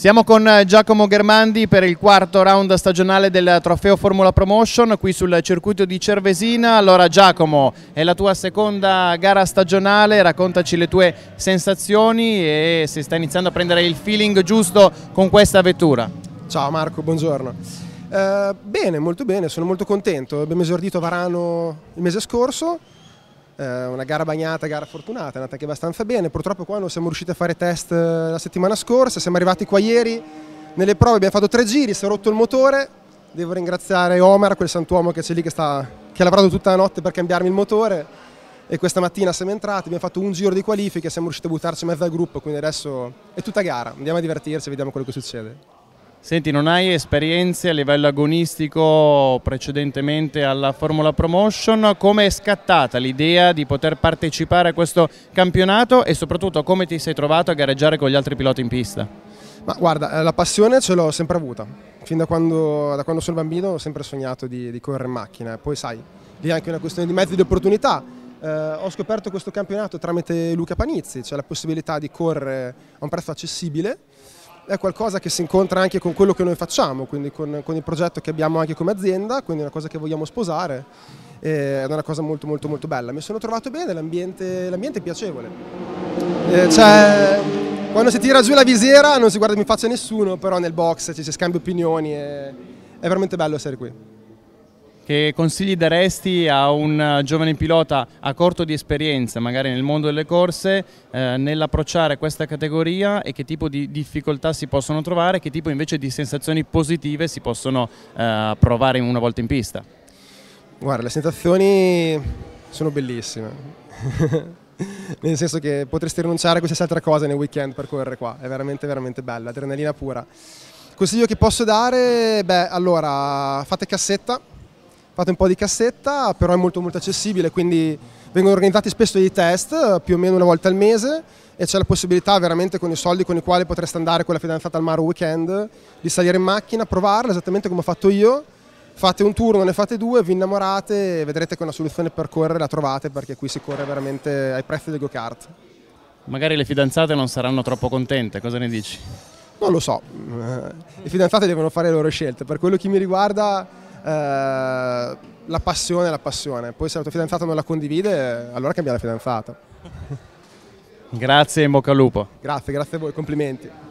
Siamo con eh, Giacomo Germandi per il quarto round stagionale del trofeo Formula Promotion qui sul circuito di Cervesina. Allora Giacomo, è la tua seconda gara stagionale, raccontaci le tue sensazioni e se sta iniziando a prendere il feeling giusto con questa vettura. Ciao Marco, buongiorno. Eh, bene, molto bene, sono molto contento. Abbiamo esordito a Varano il mese scorso, eh, una gara bagnata, gara fortunata, è andata anche abbastanza bene, purtroppo qua non siamo riusciti a fare test eh, la settimana scorsa, siamo arrivati qua ieri, nelle prove abbiamo fatto tre giri, si è rotto il motore, devo ringraziare Omer, quel santuomo che c'è lì che, sta, che ha lavorato tutta la notte per cambiarmi il motore e questa mattina siamo entrati, abbiamo fatto un giro di qualifiche, siamo riusciti a buttarci in mezzo al gruppo, quindi adesso è tutta gara, andiamo a divertirci e vediamo quello che succede. Senti, non hai esperienze a livello agonistico precedentemente alla Formula Promotion, come è scattata l'idea di poter partecipare a questo campionato e soprattutto come ti sei trovato a gareggiare con gli altri piloti in pista? Ma guarda, eh, la passione ce l'ho sempre avuta, fin da quando, da quando, sono bambino ho sempre sognato di, di correre in macchina, poi sai, lì è anche una questione di mezzi di opportunità, eh, ho scoperto questo campionato tramite Luca Panizzi, c'è cioè la possibilità di correre a un prezzo accessibile è qualcosa che si incontra anche con quello che noi facciamo, quindi con, con il progetto che abbiamo anche come azienda, quindi è una cosa che vogliamo sposare eh, ed è una cosa molto molto molto bella. Mi sono trovato bene, l'ambiente, è piacevole. Eh, cioè, quando si tira giù la visiera non si guarda in faccia nessuno, però nel box ci si scambia opinioni e è veramente bello essere qui. Che consigli daresti a un eh, giovane pilota a corto di esperienza, magari nel mondo delle corse, eh, nell'approcciare questa categoria e che tipo di difficoltà si possono trovare, che tipo invece di sensazioni positive si possono eh, provare una volta in pista? Guarda, le sensazioni sono bellissime. nel senso che potresti rinunciare a qualsiasi altra cosa nel weekend per correre qua, è veramente veramente bella, adrenalina pura. Consiglio che posso dare, beh, allora, fate cassetta, fate un po' di cassetta, però è molto molto accessibile, quindi vengono organizzati spesso dei test, più o meno una volta al mese, e c'è la possibilità veramente con i soldi con i quali potreste andare con la fidanzata al mare un weekend, di salire in macchina, provarla esattamente come ho fatto io, fate un turno, ne fate due, vi innamorate e vedrete che una soluzione per correre la trovate, perché qui si corre veramente ai prezzi del go-kart. Magari le fidanzate non saranno troppo contente, cosa ne dici? Non lo so, le eh, fidanzate devono fare le loro scelte, per quello che mi riguarda eh, la passione è la passione, poi se la tua fidanzata non la condivide, allora cambia la fidanzata. Grazie, in bocca al lupo. Grazie, grazie a voi, complimenti.